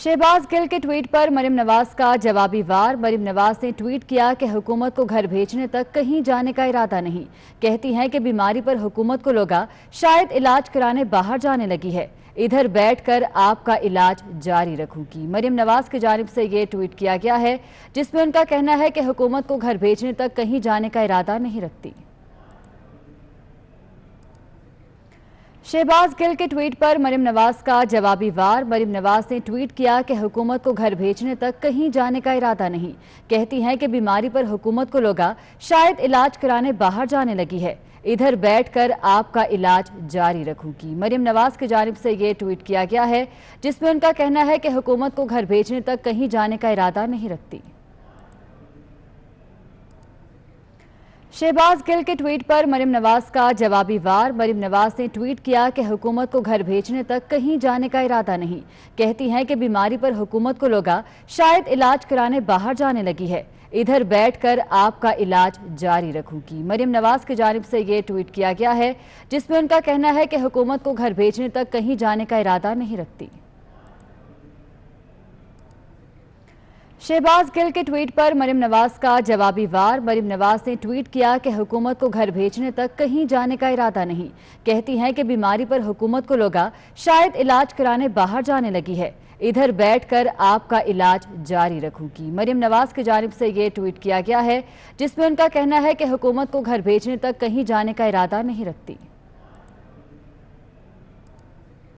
शहबाज गिल के ट्वीट पर मरीम नवाज का जवाबी वार मरीम नवाज ने ट्वीट किया कि हुकूमत को घर भेजने तक कहीं जाने का इरादा नहीं कहती हैं कि बीमारी पर हुकूमत को लोग शायद इलाज कराने बाहर जाने लगी है इधर बैठकर आपका इलाज जारी रखूंगी मरीम नवाज की जानब से ये ट्वीट किया गया है जिसमें उनका कहना है कि हुकूमत को घर भेजने तक कहीं जाने का इरादा नहीं रखती शहबाज गिल के ट्वीट पर मरीम नवाज का जवाबी वार मरीम नवाज ने ट्वीट किया कि हुकूमत को घर भेजने तक कहीं जाने का इरादा नहीं कहती हैं कि बीमारी पर हुकूमत को लोगा शायद इलाज कराने बाहर जाने लगी है इधर बैठकर आपका इलाज जारी रखूंगी मरीम नवाज की जानब से ये ट्वीट किया गया है जिसमें उनका कहना है कि हुकूमत को घर भेजने तक कहीं जाने का इरादा नहीं रखती शहबाज गिल के ट्वीट पर मरीम नवाज का जवाबी वार मरीम नवाज ने ट्वीट किया कि हुकूमत को घर भेजने तक कहीं जाने का इरादा नहीं कहती हैं कि बीमारी पर हुकूमत को लोगा शायद इलाज कराने बाहर जाने लगी है इधर बैठकर आपका इलाज जारी रखूंगी मरीम नवाज की जानब से ये ट्वीट किया गया है जिसमें उनका कहना है कि हुकूमत को घर भेजने तक कहीं जाने का इरादा नहीं रखती शहबाज गिल के ट्वीट पर मरीम नवाज का जवाबी वार मरीम नवाज ने ट्वीट किया कि हुकूमत को घर भेजने तक कहीं जाने का इरादा नहीं कहती हैं कि बीमारी पर हुकूमत को लोगा शायद इलाज कराने बाहर जाने लगी है इधर बैठकर आपका इलाज जारी रखूंगी मरीम नवाज की जानब से ये ट्वीट किया गया है जिसमें उनका कहना है कि हुकूमत को घर भेजने तक कहीं जाने का इरादा नहीं रखती